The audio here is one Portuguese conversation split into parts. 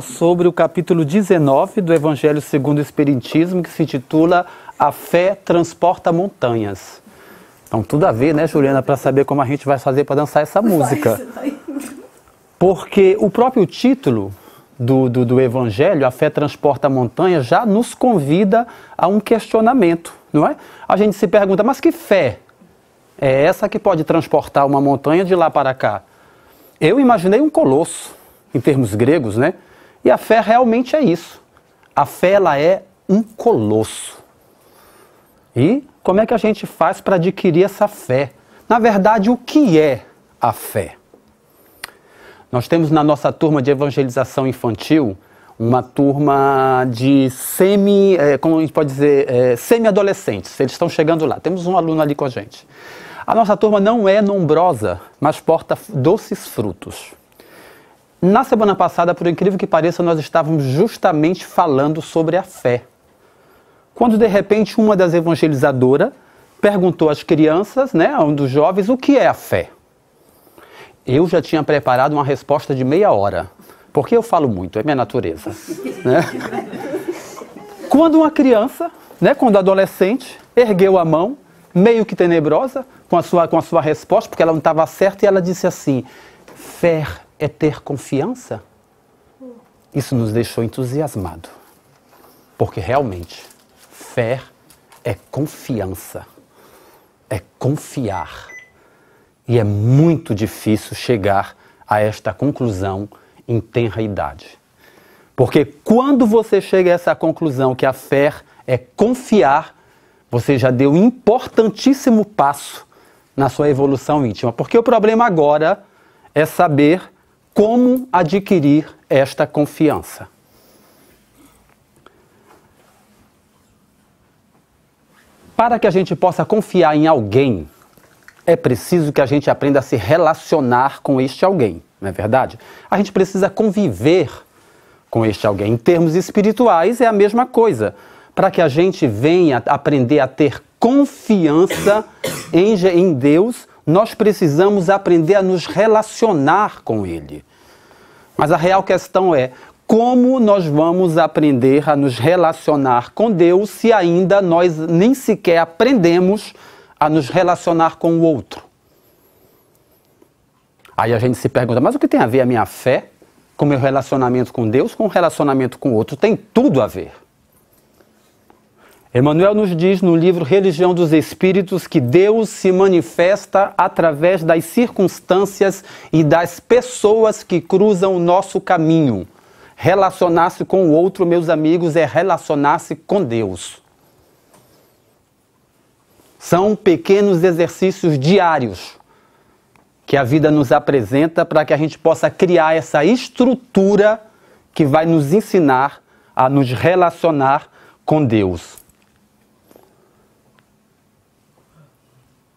sobre o capítulo 19 do Evangelho segundo o Espiritismo, que se intitula A Fé Transporta Montanhas. Então, tudo a ver, né, Juliana, para saber como a gente vai fazer para dançar essa música. Porque o próprio título do, do, do Evangelho, A Fé Transporta Montanhas, já nos convida a um questionamento, não é? A gente se pergunta, mas que fé é essa que pode transportar uma montanha de lá para cá? Eu imaginei um colosso, em termos gregos, né? E a fé realmente é isso. A fé ela é um colosso. E como é que a gente faz para adquirir essa fé? Na verdade, o que é a fé? Nós temos na nossa turma de evangelização infantil uma turma de semi, é, como a gente pode dizer, é, semi-adolescentes. Eles estão chegando lá. Temos um aluno ali com a gente. A nossa turma não é nombrosa, mas porta doces frutos. Na semana passada, por incrível que pareça, nós estávamos justamente falando sobre a fé. Quando de repente uma das evangelizadoras perguntou às crianças, né, a um dos jovens, o que é a fé. Eu já tinha preparado uma resposta de meia hora, porque eu falo muito, é minha natureza. Né? Quando uma criança, né, quando adolescente, ergueu a mão, meio que tenebrosa, com a sua, com a sua resposta, porque ela não estava certa, e ela disse assim: fé é ter confiança. Isso nos deixou entusiasmado, porque realmente fé é confiança, é confiar. E é muito difícil chegar a esta conclusão em tenra idade. Porque quando você chega a essa conclusão que a fé é confiar, você já deu um importantíssimo passo na sua evolução íntima. Porque o problema agora é saber como adquirir esta confiança? Para que a gente possa confiar em alguém, é preciso que a gente aprenda a se relacionar com este alguém, não é verdade? A gente precisa conviver com este alguém. Em termos espirituais, é a mesma coisa. Para que a gente venha aprender a ter confiança em, Deus, nós precisamos aprender a nos relacionar com Ele. Mas a real questão é como nós vamos aprender a nos relacionar com Deus se ainda nós nem sequer aprendemos a nos relacionar com o outro? Aí a gente se pergunta, mas o que tem a ver a minha fé com meu relacionamento com Deus, com o relacionamento com o outro? Tem tudo a ver. Emmanuel nos diz no livro Religião dos Espíritos que Deus se manifesta através das circunstâncias e das pessoas que cruzam o nosso caminho. Relacionar-se com o outro, meus amigos, é relacionar-se com Deus. São pequenos exercícios diários que a vida nos apresenta para que a gente possa criar essa estrutura que vai nos ensinar a nos relacionar com Deus.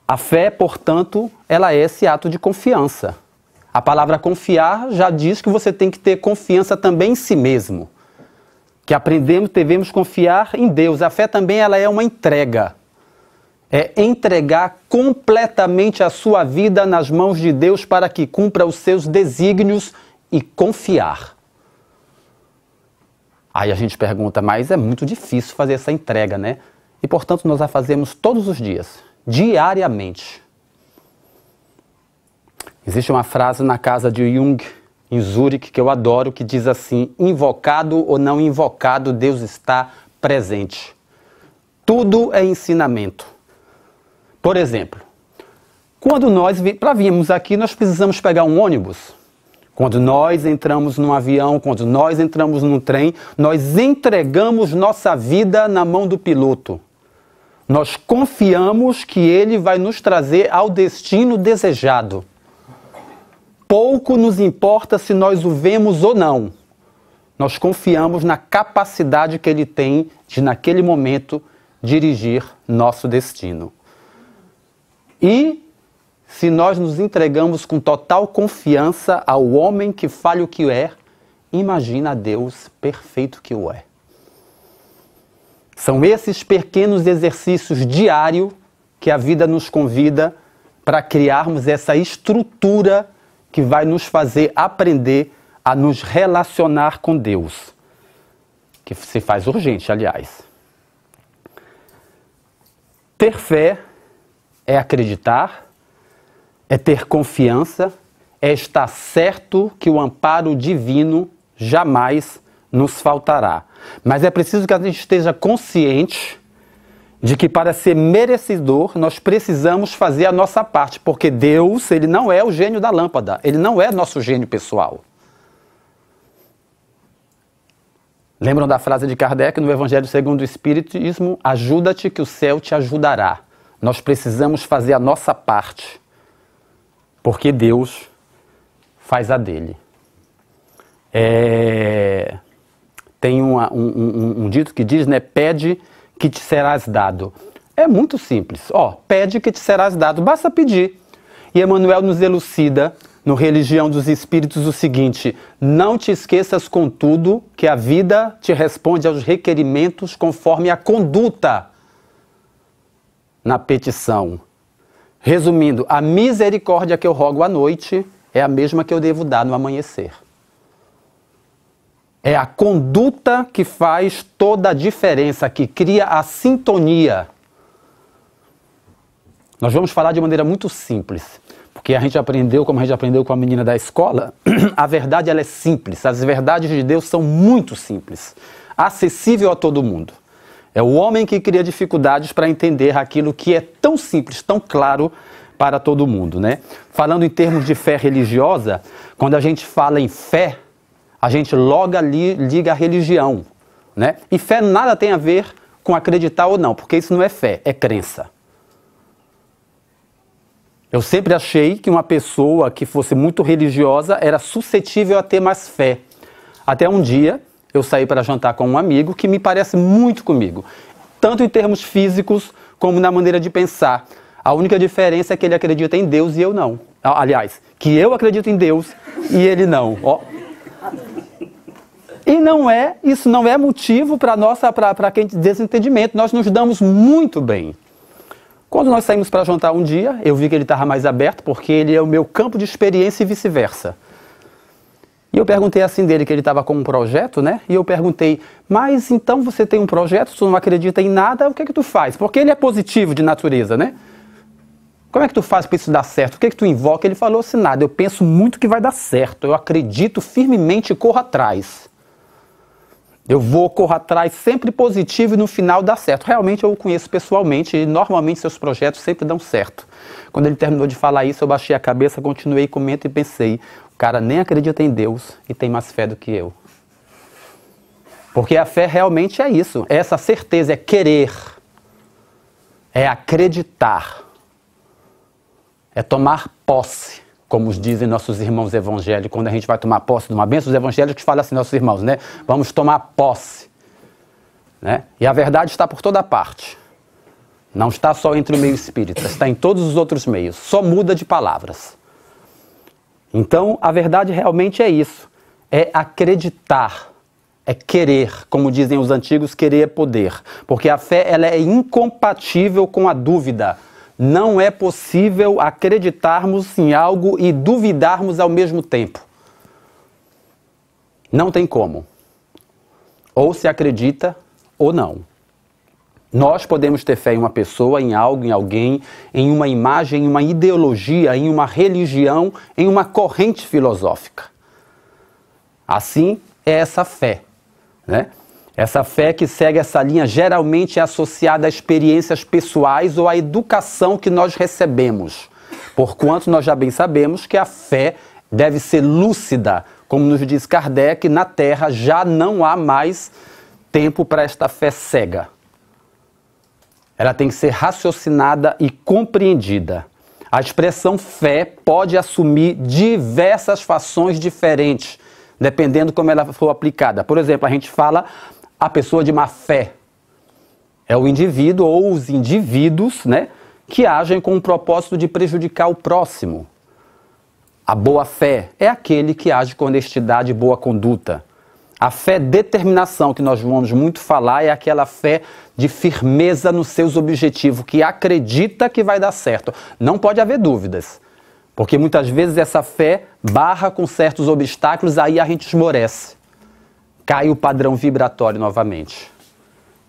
A fé, portanto, ela é esse ato de confiança. A palavra confiar já diz que você tem que ter confiança também em si mesmo. Que aprendemos, devemos confiar em Deus. A fé também ela é uma entrega. É entregar completamente a sua vida nas mãos de Deus para que cumpra os seus desígnios e confiar. Aí a gente pergunta, mas é muito difícil fazer essa entrega, né? E portanto nós a fazemos todos os dias diariamente. Existe uma frase na casa de Jung, em Zurich, que eu adoro, que diz assim: invocado ou não invocado, Deus está presente. Tudo é ensinamento. Por exemplo, quando nós, para virmos aqui, nós precisamos pegar um ônibus. Quando nós entramos num avião, quando nós entramos num trem, nós entregamos nossa vida na mão do piloto. Nós confiamos que ele vai nos trazer ao destino desejado. Pouco nos importa se nós o vemos ou não. Nós confiamos na capacidade que ele tem de, naquele momento, dirigir nosso destino. E se nós nos entregamos com total confiança ao homem que falha o que é, imagina Deus perfeito que o é. São esses pequenos exercícios diários que a vida nos convida para criarmos essa estrutura que vai nos fazer aprender a nos relacionar com Deus. Que se faz urgente, aliás. Ter fé é acreditar, é ter confiança, é estar certo que o amparo divino jamais nos faltará. Mas é preciso que a gente esteja consciente de que para ser merecedor nós precisamos fazer a nossa parte, porque Deus, ele não é o gênio da lâmpada, ele não é nosso gênio pessoal. Lembram da frase de Kardec no Evangelho segundo o Espiritismo? Ajuda-te que o céu te ajudará. Nós precisamos fazer a nossa parte, porque Deus faz a dele. É... Tem uma, um, um, um, dito que diz, né? Pede que te serás dado. É muito simples. Ó, pede que te serás dado, basta pedir. E Emmanuel nos elucida no Religião dos Espíritos o seguinte: Não te esqueças, contudo, que a vida te responde aos requerimentos conforme a conduta na petição. Resumindo, a misericórdia que eu rogo à noite é a mesma que eu devo dar no amanhecer. É a conduta que faz toda a diferença, que cria a sintonia. Nós vamos falar de maneira muito simples, porque a gente aprendeu, como a gente aprendeu com a menina da escola, a verdade ela é simples, as verdades de Deus são muito simples, acessível a todo mundo. É o homem que cria dificuldades para entender aquilo que é tão simples, tão claro para todo mundo, né? Falando em termos de fé religiosa, quando a gente fala em fé, a gente logo ali liga a religião. Né? E fé nada tem a ver com acreditar ou não, porque isso não é fé, é crença. Eu sempre achei que uma pessoa que fosse muito religiosa era suscetível a ter mais fé. Até um dia eu saí para jantar com um amigo que me parece muito comigo, tanto em termos físicos como na maneira de pensar. A única diferença é que ele acredita em Deus e eu não. Aliás, que eu acredito em Deus e ele não. Oh. E não é, isso não é motivo para nossa para desentendimento. Nós nos damos muito bem. Quando nós saímos para jantar um dia, eu vi que ele estava mais aberto, porque ele é o meu campo de experiência e vice-versa. E eu perguntei assim dele que ele estava com um projeto, né? E eu perguntei, mas então você tem um projeto, você não acredita em nada, o que é que tu faz? Porque ele é positivo de natureza, né? Como é que tu faz para isso dar certo? O que é que tu invoca? Ele falou assim, nada, eu penso muito que vai dar certo, eu acredito firmemente e corro atrás. Eu vou, correr atrás, sempre positivo e no final dá certo. Realmente eu o conheço pessoalmente e normalmente seus projetos sempre dão certo. Quando ele terminou de falar isso, eu baixei a cabeça, continuei comendo e pensei: o cara nem acredita em Deus e tem mais fé do que eu. Porque a fé realmente é isso, é essa certeza, é querer, é acreditar, é tomar posse como dizem nossos irmãos evangélicos, quando a gente vai tomar posse de uma bênção, os evangélicos falam assim, nossos irmãos, né? Vamos tomar posse. Né? E a verdade está por toda parte. Não está só entre o meio espírita, está em todos os outros meios. Só muda de palavras. Então, a verdade realmente é isso. É acreditar, é querer, como dizem os antigos, querer é poder. Porque a fé ela é incompatível com a dúvida não é possível acreditarmos em algo e duvidarmos ao mesmo tempo. Não tem como. Ou se acredita ou não. Nós podemos ter fé em uma pessoa, em algo, em alguém, em uma imagem, em uma ideologia, em uma religião, em uma corrente filosófica. Assim é essa fé. Né? Essa fé que segue essa linha geralmente é associada a experiências pessoais ou à educação que nós recebemos. Porquanto nós já bem sabemos que a fé deve ser lúcida, como nos diz Kardec, na Terra já não há mais tempo para esta fé cega. Ela tem que ser raciocinada e compreendida. A expressão fé pode assumir diversas fações diferentes, dependendo como ela for aplicada. Por exemplo, a gente fala a pessoa de má fé. É o indivíduo ou os indivíduos, né, que agem com o propósito de prejudicar o próximo. A boa fé é aquele que age com honestidade e boa conduta. A fé determinação que nós vamos muito falar é aquela fé de firmeza nos seus objetivos, que acredita que vai dar certo. Não pode haver dúvidas, porque muitas vezes essa fé barra com certos obstáculos, aí a gente esmorece cai o padrão vibratório novamente.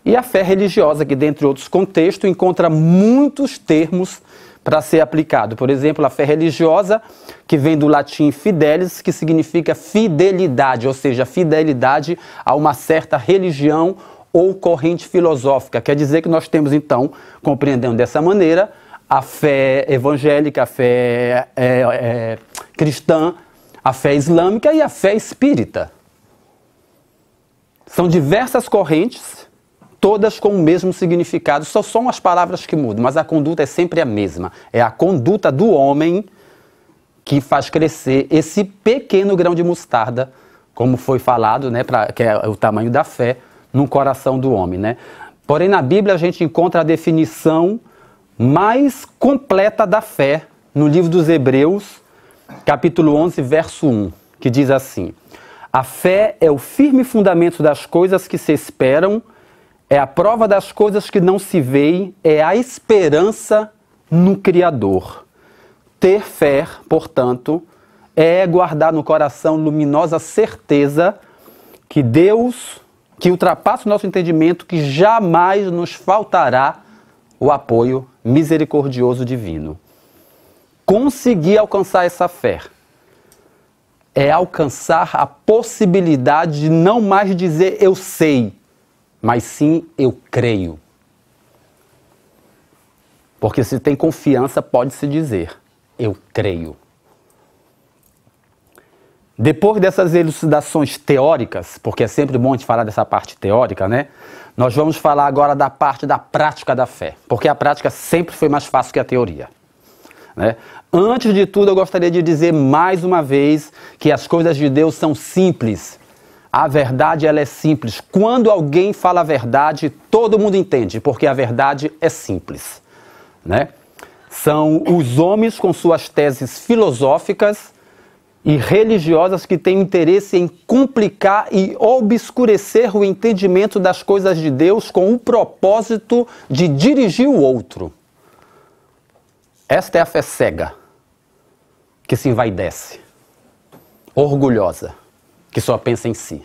E a fé religiosa, que, dentre outros contextos, encontra muitos termos para ser aplicado. Por exemplo, a fé religiosa, que vem do latim fidelis, que significa fidelidade, ou seja, fidelidade a uma certa religião ou corrente filosófica. Quer dizer que nós temos, então, compreendendo dessa maneira, a fé evangélica, a fé é, é, cristã, a fé islâmica e a fé espírita. São diversas correntes, todas com o mesmo significado, só são as palavras que mudam, mas a conduta é sempre a mesma. É a conduta do homem que faz crescer esse pequeno grão de mostarda, como foi falado, né, pra, que é o tamanho da fé, no coração do homem. Né? Porém, na Bíblia a gente encontra a definição mais completa da fé no livro dos Hebreus, capítulo 11, verso 1, que diz assim: a fé é o firme fundamento das coisas que se esperam, é a prova das coisas que não se veem, é a esperança no Criador. Ter fé, portanto, é guardar no coração luminosa certeza que Deus, que ultrapassa o nosso entendimento, que jamais nos faltará o apoio misericordioso divino. Conseguir alcançar essa fé é alcançar a possibilidade de não mais dizer eu sei, mas sim eu creio. Porque se tem confiança, pode-se dizer eu creio. Depois dessas elucidações teóricas, porque é sempre bom a gente falar dessa parte teórica, né? Nós vamos falar agora da parte da prática da fé, porque a prática sempre foi mais fácil que a teoria. Né? Antes de tudo, eu gostaria de dizer mais uma vez que as coisas de Deus são simples. A verdade ela é simples. Quando alguém fala a verdade, todo mundo entende, porque a verdade é simples, né? São os homens com suas teses filosóficas e religiosas que têm interesse em complicar e obscurecer o entendimento das coisas de Deus com o propósito de dirigir o outro. Esta é a fé cega que se envaidece, orgulhosa, que só pensa em si.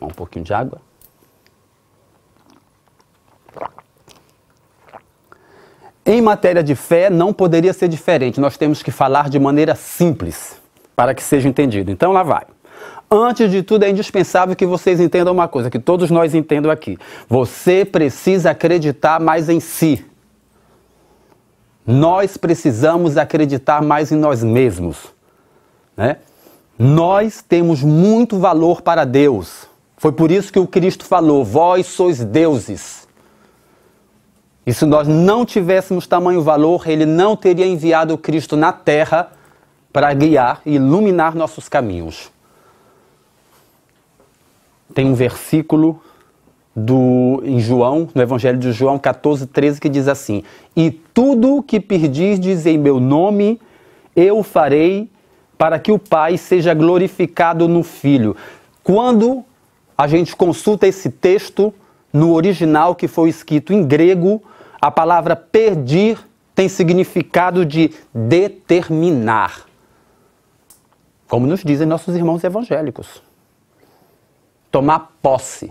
um pouquinho de água. Em matéria de fé, não poderia ser diferente. Nós temos que falar de maneira simples para que seja entendido. Então, lá vai. Antes de tudo, é indispensável que vocês entendam uma coisa, que todos nós entendam aqui. Você precisa acreditar mais em si nós precisamos acreditar mais em nós mesmos. Né? Nós temos muito valor para Deus. Foi por isso que o Cristo falou: Vós sois deuses. E se nós não tivéssemos tamanho valor, ele não teria enviado o Cristo na terra para guiar e iluminar nossos caminhos. Tem um versículo do, em João, no Evangelho de João 14, 13, que diz assim: E tudo que perdizes em meu nome, eu farei para que o Pai seja glorificado no Filho. Quando a gente consulta esse texto no original que foi escrito em grego, a palavra perdir tem significado de determinar, como nos dizem nossos irmãos evangélicos. Tomar posse.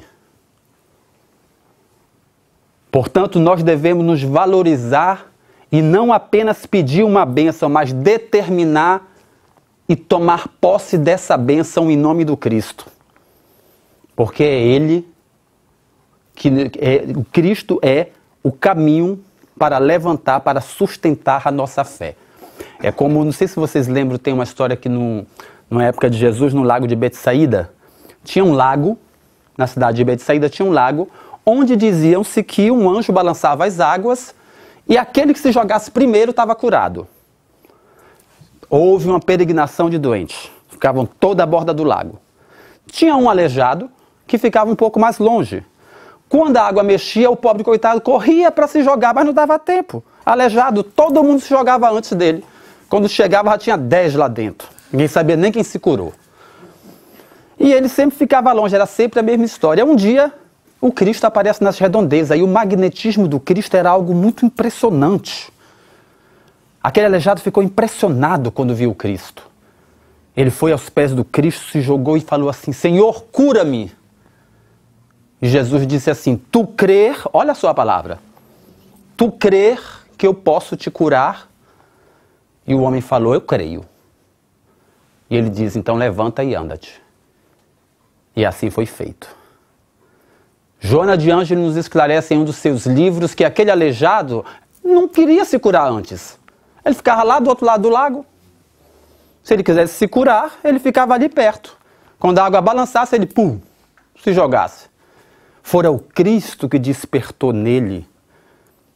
Portanto, nós devemos nos valorizar e não apenas pedir uma bênção, mas determinar e tomar posse dessa bênção em nome do Cristo. Porque é Ele que é, o Cristo é o caminho para levantar, para sustentar a nossa fé. É como, não sei se vocês lembram, tem uma história que no, na época de Jesus, no lago de Betsaída, tinha um lago, na cidade de Betsaída tinha um lago onde diziam-se que um anjo balançava as águas e aquele que se jogasse primeiro estava curado. Houve uma peregrinação de doentes, ficavam toda a borda do lago. Tinha um aleijado que ficava um pouco mais longe. Quando a água mexia, o pobre coitado corria para se jogar, mas não dava tempo. Aleijado, todo mundo se jogava antes dele. Quando chegava, já tinha dez lá dentro. Ninguém sabia nem quem se curou. E ele sempre ficava longe, era sempre a mesma história. Um dia, o Cristo aparece nas redondezas. E o magnetismo do Cristo era algo muito impressionante. Aquele aleijado ficou impressionado quando viu o Cristo. Ele foi aos pés do Cristo, se jogou e falou assim: Senhor, cura-me. E Jesus disse assim: Tu crer, olha a sua palavra, tu crer que eu posso te curar? E o homem falou: Eu creio. E ele diz: Então levanta e anda-te. E assim foi feito. Joana de Ângelo nos esclarece em um dos seus livros que aquele aleijado não queria se curar antes. Ele ficava lá do outro lado do lago. Se ele quisesse se curar, ele ficava ali perto. Quando a água balançasse, ele pum, se jogasse. Fora o Cristo que despertou nele.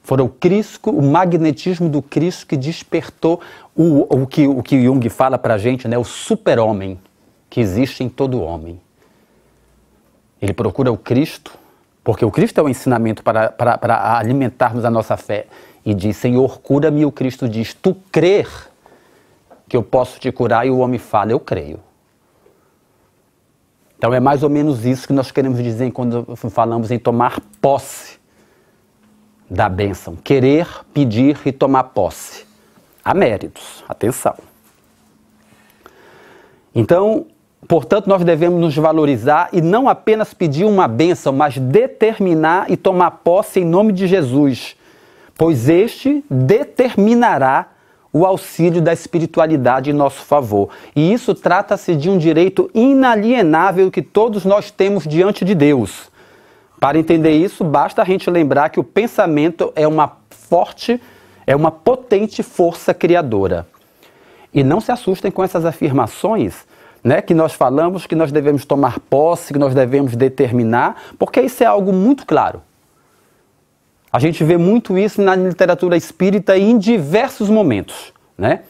Fora o Cristo, o magnetismo do Cristo que despertou o, o, que, o que Jung fala para a gente, né? o super-homem que existe em todo homem. Ele procura o Cristo porque o Cristo é o um ensinamento para, para, para alimentarmos a nossa fé. E diz: Senhor, cura-me. E o Cristo diz: Tu crer que eu posso te curar. E o homem fala: Eu creio. Então é mais ou menos isso que nós queremos dizer quando falamos em tomar posse da bênção. Querer, pedir e tomar posse. Há méritos, atenção. Então, Portanto, nós devemos nos valorizar e não apenas pedir uma bênção, mas determinar e tomar posse em nome de Jesus, pois este determinará o auxílio da espiritualidade em nosso favor. E isso trata-se de um direito inalienável que todos nós temos diante de Deus. Para entender isso, basta a gente lembrar que o pensamento é uma forte, é uma potente força criadora. E não se assustem com essas afirmações né, que nós falamos que nós devemos tomar posse, que nós devemos determinar, porque isso é algo muito claro. A gente vê muito isso na literatura espírita em diversos momentos. Né?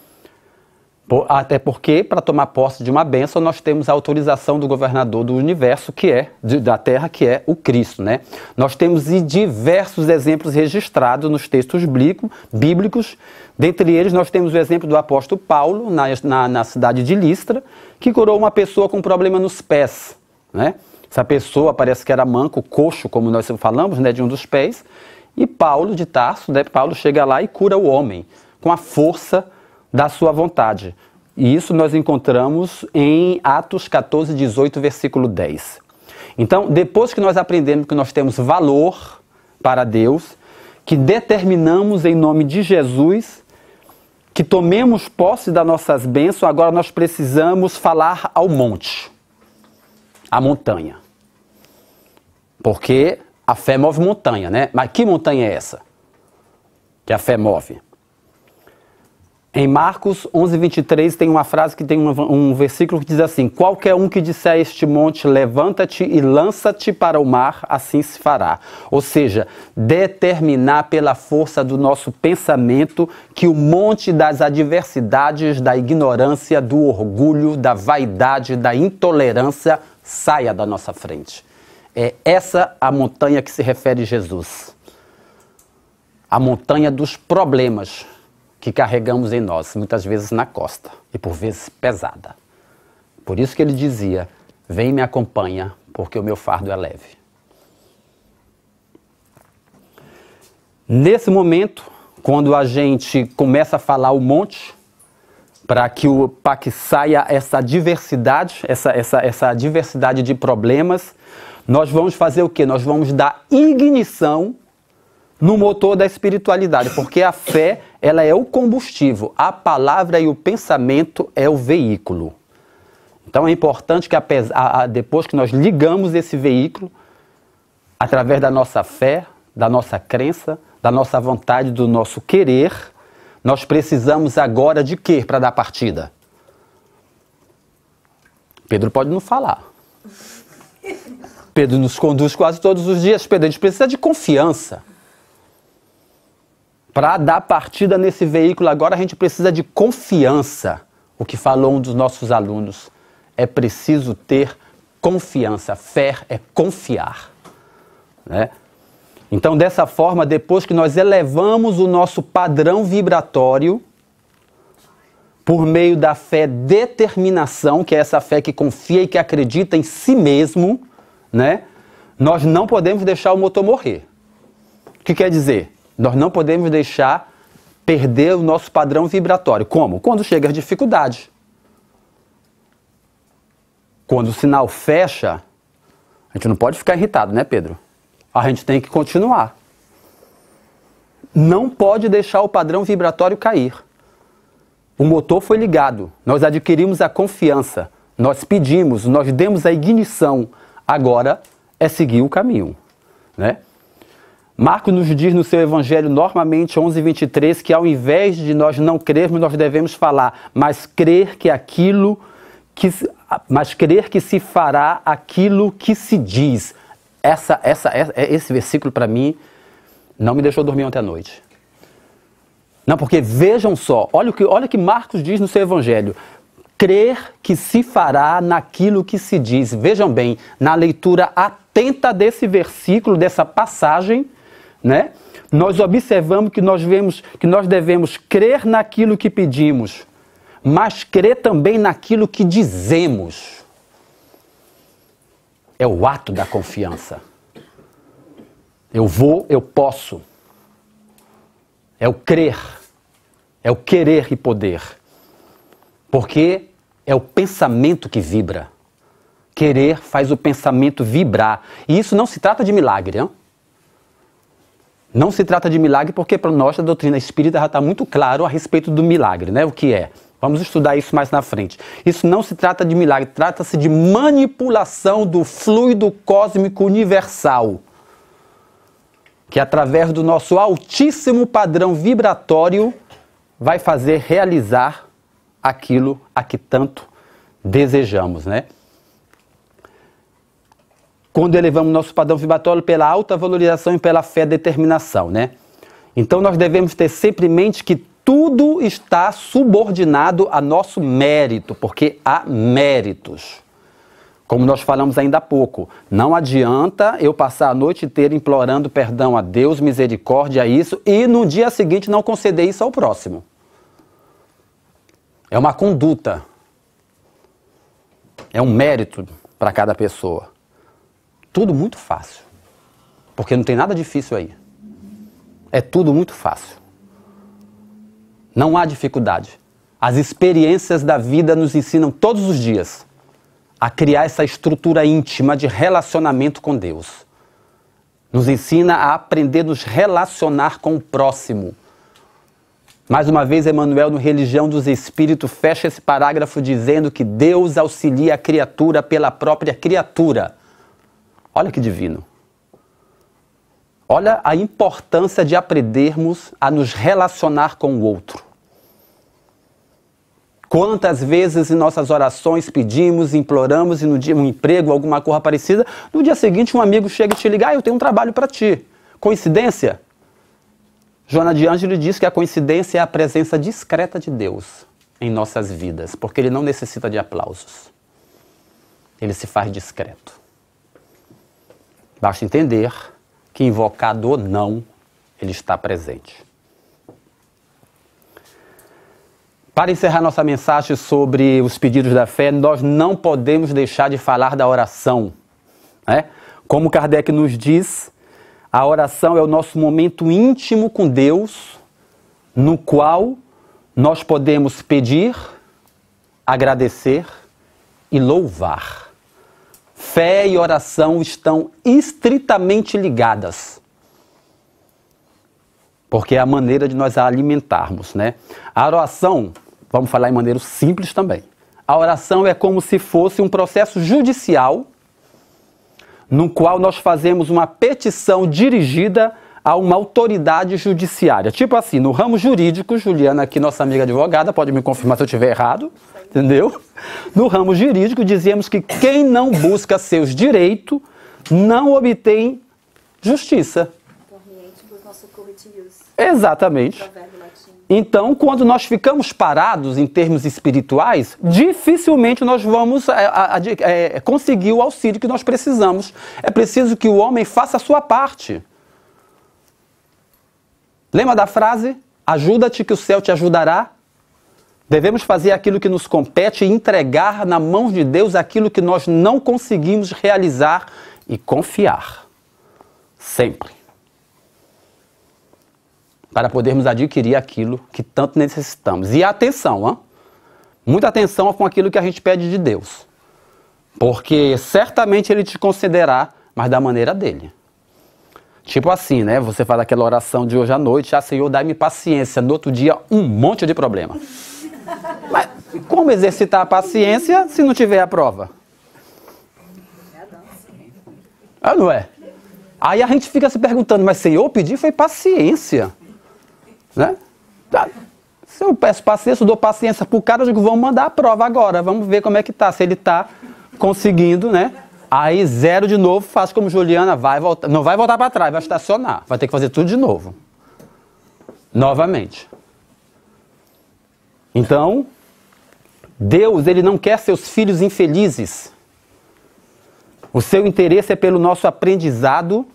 Até porque, para tomar posse de uma bênção, nós temos a autorização do governador do universo, que é, de, da terra, que é o Cristo, né? Nós temos diversos exemplos registrados nos textos bíblicos. Dentre eles, nós temos o exemplo do apóstolo Paulo, na, na, na cidade de Listra, que curou uma pessoa com problema nos pés, né? Essa pessoa parece que era manco, coxo, como nós falamos, né, de um dos pés. E Paulo de Tarso, né, Paulo chega lá e cura o homem com a força da sua vontade. E isso nós encontramos em Atos 14, 18, versículo 10. Então, depois que nós aprendemos que nós temos valor para Deus, que determinamos em nome de Jesus, que tomemos posse das nossas bênçãos, agora nós precisamos falar ao monte, à montanha. Porque a fé move montanha, né? Mas que montanha é essa que a fé move? Em Marcos 11, 23, tem uma frase que tem um, um versículo que diz assim: Qualquer um que disser a este monte, levanta-te e lança-te para o mar, assim se fará. Ou seja, determinar pela força do nosso pensamento que o monte das adversidades, da ignorância, do orgulho, da vaidade, da intolerância saia da nossa frente. É essa a montanha que se refere Jesus. A montanha dos problemas, que carregamos em nós, muitas vezes na costa e por vezes pesada. Por isso que ele dizia: Vem me acompanha, porque o meu fardo é leve. Nesse momento, quando a gente começa a falar um monte, para que o para que saia essa diversidade, essa, essa, essa diversidade de problemas, nós vamos fazer o quê? Nós vamos dar ignição no motor da espiritualidade, porque a fé ela é o combustível, a palavra e o pensamento é o veículo. Então é importante que depois que nós ligamos esse veículo, através da nossa fé, da nossa crença, da nossa vontade, do nosso querer, nós precisamos agora de quê para dar partida? Pedro pode não falar. Pedro nos conduz quase todos os dias. Pedro, a gente precisa de confiança. Para dar partida nesse veículo agora, a gente precisa de confiança. O que falou um dos nossos alunos. É preciso ter confiança. Fé é confiar. Né? Então, dessa forma, depois que nós elevamos o nosso padrão vibratório, por meio da fé determinação, que é essa fé que confia e que acredita em si mesmo, né? Nós não podemos deixar o motor morrer. O que quer dizer? Nós não podemos deixar perder o nosso padrão vibratório. Como? Quando chega as dificuldades. Quando o sinal fecha, a gente não pode ficar irritado, né, Pedro? A gente tem que continuar. Não pode deixar o padrão vibratório cair. O motor foi ligado, nós adquirimos a confiança, nós pedimos, nós demos a ignição. Agora é seguir o caminho, né? Marcos nos diz no seu evangelho, normalmente 11:23, que ao invés de nós não crermos, nós devemos falar, mas crer que aquilo que mas crer que se fará aquilo que se diz. Essa, essa, é, esse versículo para mim não me deixou dormir ontem à noite. Não, porque vejam só, olha o que, olha o que Marcos diz no seu evangelho crer que se fará naquilo que se diz. Vejam bem, na leitura atenta desse versículo, dessa passagem, né? Nós observamos que nós vemos que nós devemos crer naquilo que pedimos, mas crer também naquilo que dizemos. É o ato da confiança. Eu vou, eu posso. É o crer. É o querer e poder. Porque é o pensamento que vibra. Querer faz o pensamento vibrar. E isso não se trata de milagre, não? Não se trata de milagre porque para nós a doutrina espírita já está muito claro a respeito do milagre, né? O que é? Vamos estudar isso mais na frente. Isso não se trata de milagre, trata-se de manipulação do fluido cósmico universal, que através do nosso altíssimo padrão vibratório vai fazer realizar aquilo a que tanto desejamos, né? quando elevamos nosso padrão vibratório pela alta valorização e pela fé determinação, né? Então nós devemos ter sempre em mente que tudo está subordinado a nosso mérito, porque há méritos. Como nós falamos ainda há pouco, não adianta eu passar a noite inteira implorando perdão a Deus, misericórdia a isso e no dia seguinte não conceder isso ao próximo. É uma conduta. É um mérito para cada pessoa tudo muito fácil. Porque não tem nada difícil aí. É tudo muito fácil. Não há dificuldade. As experiências da vida nos ensinam todos os dias a criar essa estrutura íntima de relacionamento com Deus. Nos ensina a aprender a nos relacionar com o próximo. Mais uma vez, Emmanuel, no Religião dos Espíritos, fecha esse parágrafo dizendo que Deus auxilia a criatura pela própria criatura. Olha que divino. Olha a importância de aprendermos a nos relacionar com o outro. Quantas vezes em nossas orações pedimos, imploramos e no dia um emprego, alguma coisa parecida, no dia seguinte um amigo chega e te liga: ah, "Eu tenho um trabalho para ti". Coincidência? Joana de Ângelo diz que a coincidência é a presença discreta de Deus em nossas vidas, porque ele não necessita de aplausos. Ele se faz discreto. Basta entender que, invocado ou não, ele está presente. Para encerrar nossa mensagem sobre os pedidos da fé, nós não podemos deixar de falar da oração. Né? Como Kardec nos diz, a oração é o nosso momento íntimo com Deus, no qual nós podemos pedir, agradecer e louvar. Fé e oração estão estritamente ligadas. Porque é a maneira de nós a alimentarmos, né? A oração, vamos falar em maneira simples também. A oração é como se fosse um processo judicial no qual nós fazemos uma petição dirigida a uma autoridade judiciária. Tipo assim, no ramo jurídico, Juliana aqui, nossa amiga advogada, pode me confirmar se eu estiver errado, entendeu? No ramo jurídico, dizíamos que quem não busca seus direitos não obtém justiça. Exatamente. Então, quando nós ficamos parados em termos espirituais, dificilmente nós vamos é, é, conseguir o auxílio que nós precisamos. É preciso que o homem faça a sua parte. Lembra da frase? Ajuda-te que o céu te ajudará. Devemos fazer aquilo que nos compete e entregar na mão de Deus aquilo que nós não conseguimos realizar e confiar. Sempre. Para podermos adquirir aquilo que tanto necessitamos. E atenção, hein? muita atenção com aquilo que a gente pede de Deus. Porque certamente ele te concederá, mas da maneira dele. Tipo assim, né? Você faz aquela oração de hoje à noite, ah, Senhor, dá-me paciência. No outro dia, um monte de problema. Mas como exercitar a paciência se não tiver a prova? Ah, não é? Aí a gente fica se perguntando, mas Senhor, eu pedi foi paciência. Né? Tá. Se eu peço paciência, eu dou paciência pro cara, eu digo, vamos mandar a prova agora, vamos ver como é que tá, se ele tá conseguindo, né? Aí zero de novo, faz como Juliana, vai voltar, não vai voltar para trás, vai estacionar, vai ter que fazer tudo de novo. Novamente. Então, Deus, ele não quer seus filhos infelizes. O seu interesse é pelo nosso aprendizado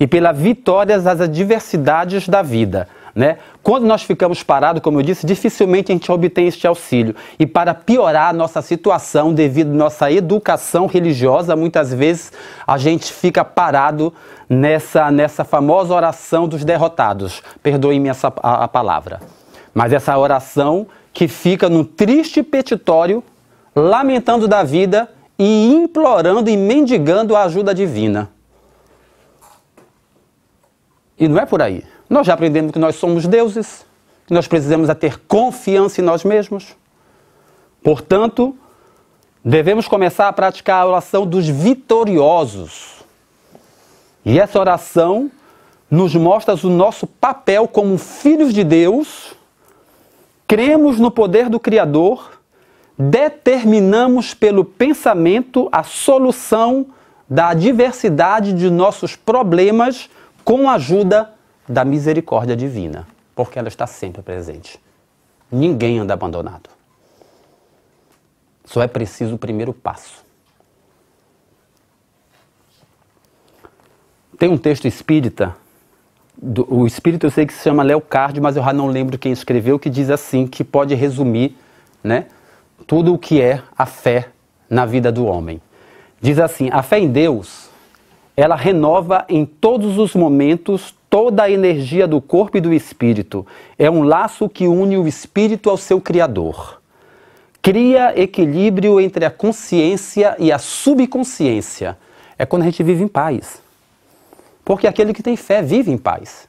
e pela vitória das adversidades da vida. Né? Quando nós ficamos parados, como eu disse, dificilmente a gente obtém este auxílio. E para piorar a nossa situação, devido à nossa educação religiosa, muitas vezes a gente fica parado nessa, nessa famosa oração dos derrotados. Perdoe-me essa, a, a palavra. Mas essa oração que fica num triste petitório, lamentando da vida e implorando e mendigando a ajuda divina. E não é por aí. Nós já aprendemos que nós somos deuses, que nós precisamos a ter confiança em nós mesmos. Portanto, devemos começar a praticar a oração dos vitoriosos. E essa oração nos mostra o nosso papel como filhos de Deus, cremos no poder do Criador, determinamos pelo pensamento a solução da diversidade de nossos problemas com a ajuda da misericórdia divina, porque ela está sempre presente. Ninguém anda abandonado. Só é preciso o primeiro passo. Tem um texto espírita, do, o espírito eu sei que se chama Leocardio, mas eu já não lembro quem escreveu, que diz assim, que pode resumir né, tudo o que é a fé na vida do homem. Diz assim, a fé em Deus, ela renova em todos os momentos toda a energia do corpo e do espírito. É um laço que une o espírito ao seu Criador. Cria equilíbrio entre a consciência e a subconsciência. É quando a gente vive em paz. Porque aquele que tem fé vive em paz.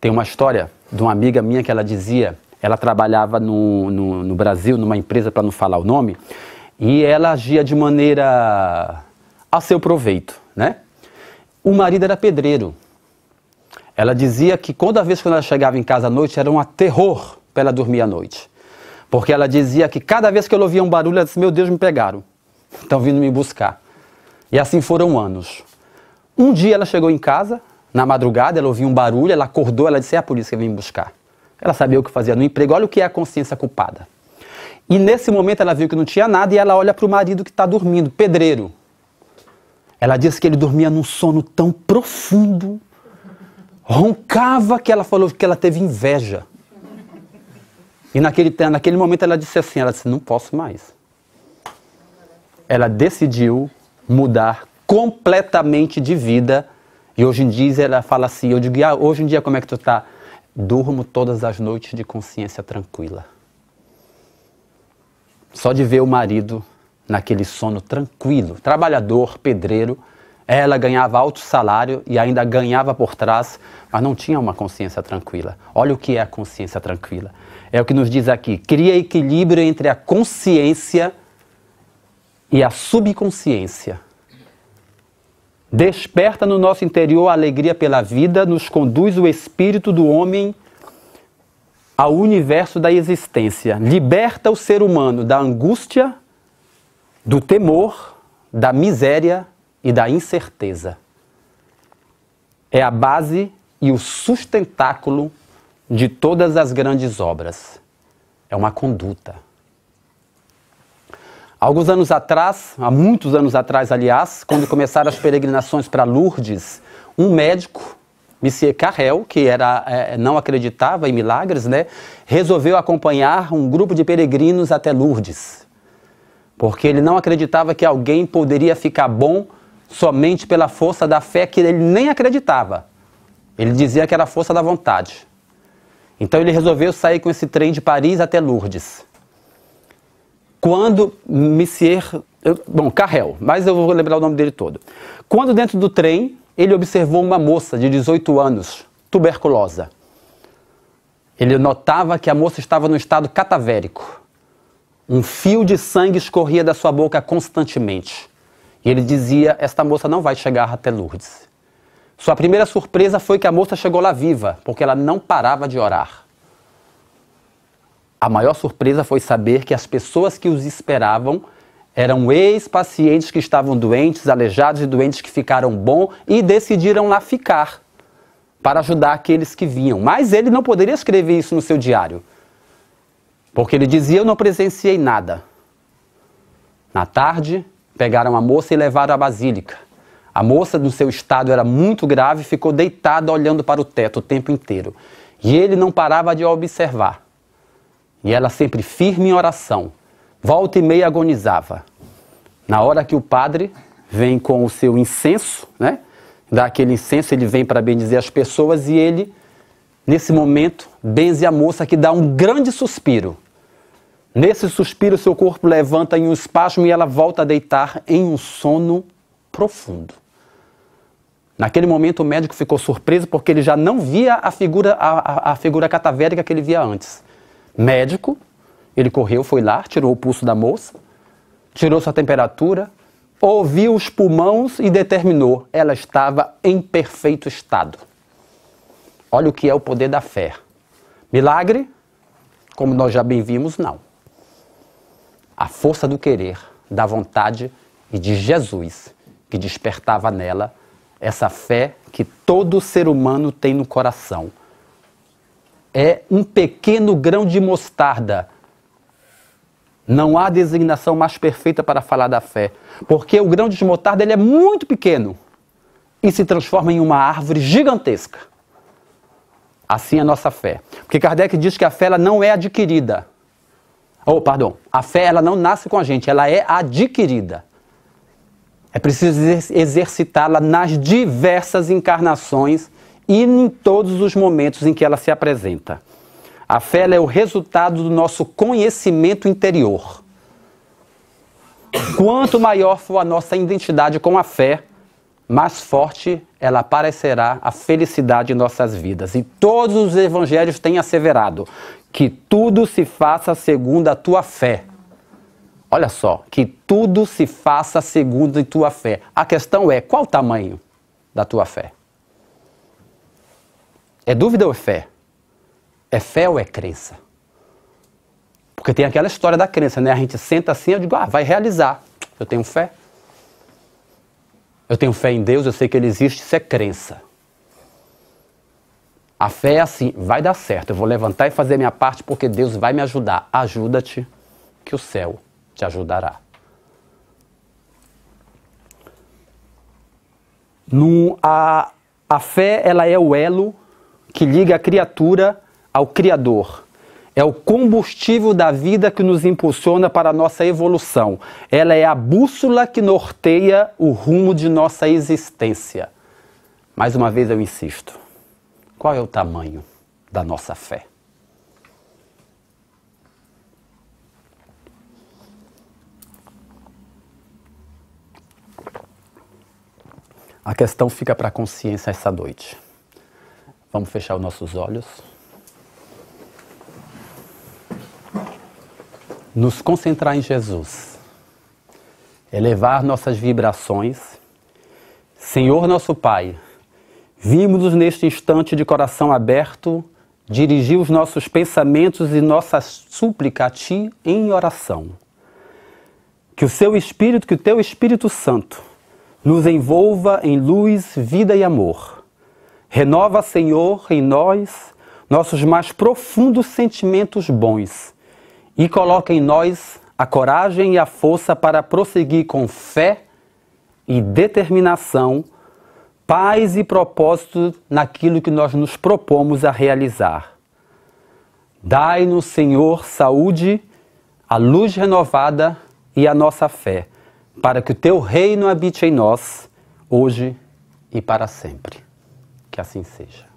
Tem uma história de uma amiga minha que ela dizia, ela trabalhava no, no, no Brasil, numa empresa, para não falar o nome, e ela agia de maneira a seu proveito, né? O marido era pedreiro, ela dizia que a vez que ela chegava em casa à noite era um terror para ela dormir à noite. Porque ela dizia que cada vez que ela ouvia um barulho, ela disse: Meu Deus, me pegaram. Estão vindo me buscar. E assim foram anos. Um dia ela chegou em casa, na madrugada, ela ouviu um barulho, ela acordou, ela disse: É a polícia que vem me buscar. Ela sabia o que fazia no emprego, olha o que é a consciência culpada. E nesse momento ela viu que não tinha nada e ela olha para o marido que está dormindo, pedreiro. Ela disse que ele dormia num sono tão profundo roncava que ela falou que ela teve inveja. E naquele, naquele momento ela disse assim, ela disse, não posso mais. Ela decidiu mudar completamente de vida. E hoje em dia ela fala assim, eu digo, ah, hoje em dia como é que tu tá? Durmo todas as noites de consciência tranquila. Só de ver o marido naquele sono tranquilo, trabalhador, pedreiro, ela ganhava alto salário e ainda ganhava por trás, mas não tinha uma consciência tranquila. Olha o que é a consciência tranquila. É o que nos diz aqui: cria equilíbrio entre a consciência e a subconsciência. Desperta no nosso interior a alegria pela vida, nos conduz o espírito do homem ao universo da existência. Liberta o ser humano da angústia, do temor, da miséria e da incerteza. É a base e o sustentáculo de todas as grandes obras. É uma conduta. Alguns anos atrás, há muitos anos atrás, aliás, quando começaram as peregrinações para Lourdes, um médico, Monsieur Carrel, que era, é, não acreditava em milagres, né, resolveu acompanhar um grupo de peregrinos até Lourdes, porque ele não acreditava que alguém poderia ficar bom somente pela força da fé que ele nem acreditava. Ele dizia que era a força da vontade. Então ele resolveu sair com esse trem de Paris até Lourdes. Quando Monsieur. bom, Carrel, mas eu vou lembrar o nome dele todo. Quando dentro do trem, ele observou uma moça de 18 anos, tuberculosa. Ele notava que a moça estava no estado catavérico. Um fio de sangue escorria da sua boca constantemente. E ele dizia: Esta moça não vai chegar até Lourdes. Sua primeira surpresa foi que a moça chegou lá viva, porque ela não parava de orar. A maior surpresa foi saber que as pessoas que os esperavam eram ex-pacientes que estavam doentes, aleijados e doentes que ficaram bom e decidiram lá ficar para ajudar aqueles que vinham. Mas ele não poderia escrever isso no seu diário, porque ele dizia: Eu não presenciei nada. Na tarde, Pegaram a moça e levaram à basílica. A moça, no seu estado era muito grave, ficou deitada olhando para o teto o tempo inteiro. E ele não parava de observar. E ela sempre firme em oração. Volta e meia agonizava. Na hora que o padre vem com o seu incenso, né? Dá aquele incenso, ele vem para bendizer as pessoas e ele, nesse momento, benze a moça que dá um grande suspiro. Nesse suspiro, seu corpo levanta em um espasmo e ela volta a deitar em um sono profundo. Naquele momento, o médico ficou surpreso porque ele já não via a figura, a, a, figura catavérica que ele via antes. Médico, ele correu, foi lá, tirou o pulso da moça, tirou sua temperatura, ouviu os pulmões e determinou: ela estava em perfeito estado. Olha o que é o poder da fé. Milagre? Como nós já bem vimos, não a força do querer, da vontade e de Jesus, que despertava nela essa fé que todo ser humano tem no coração. É um pequeno grão de mostarda. Não há designação mais perfeita para falar da fé, porque o grão de mostarda ele é muito pequeno e se transforma em uma árvore gigantesca. Assim é a nossa fé. Porque Kardec diz que a fé ela não é adquirida, Oh, perdão. A fé, ela não nasce com a gente, ela é adquirida. É preciso exercitá-la nas diversas encarnações e em todos os momentos em que ela se apresenta. A fé é o resultado do nosso conhecimento interior. Quanto maior for a nossa identidade com a fé, mais forte ela aparecerá a felicidade em nossas vidas. E todos os evangelhos têm asseverado que tudo se faça segundo a tua fé. Olha só, que tudo se faça segundo a tua fé. A questão é qual o tamanho da tua fé? É dúvida ou é fé? É fé ou é crença? Porque tem aquela história da crença, né? A gente senta assim, eu digo, ah, vai realizar. Eu tenho fé. Eu tenho fé em Deus, eu sei que Ele existe, isso é crença. A fé é assim, vai dar certo, eu vou levantar e fazer a minha parte porque Deus vai me ajudar. Ajuda-te, que o céu te ajudará. No, a, a fé ela é o elo que liga a criatura ao Criador é o combustível da vida que nos impulsiona para a nossa evolução. Ela é a bússola que norteia o rumo de nossa existência. Mais uma vez eu insisto: qual é o tamanho da nossa fé? A questão fica para a consciência essa noite. Vamos fechar os nossos olhos. nos concentrar em Jesus, elevar nossas vibrações. Senhor nosso Pai, vimos-nos neste instante de coração aberto dirigir os nossos pensamentos e nossa súplica a Ti em oração. Que o Seu Espírito, que o Teu Espírito Santo nos envolva em luz, vida e amor. Renova, Senhor, em nós nossos mais profundos sentimentos bons e coloca em nós a coragem e a força para prosseguir com fé e determinação, paz e propósito naquilo que nós nos propomos a realizar. Dai-nos, Senhor, saúde, a luz renovada e a nossa fé, para que o teu reino habite em nós, hoje e para sempre. Que assim seja.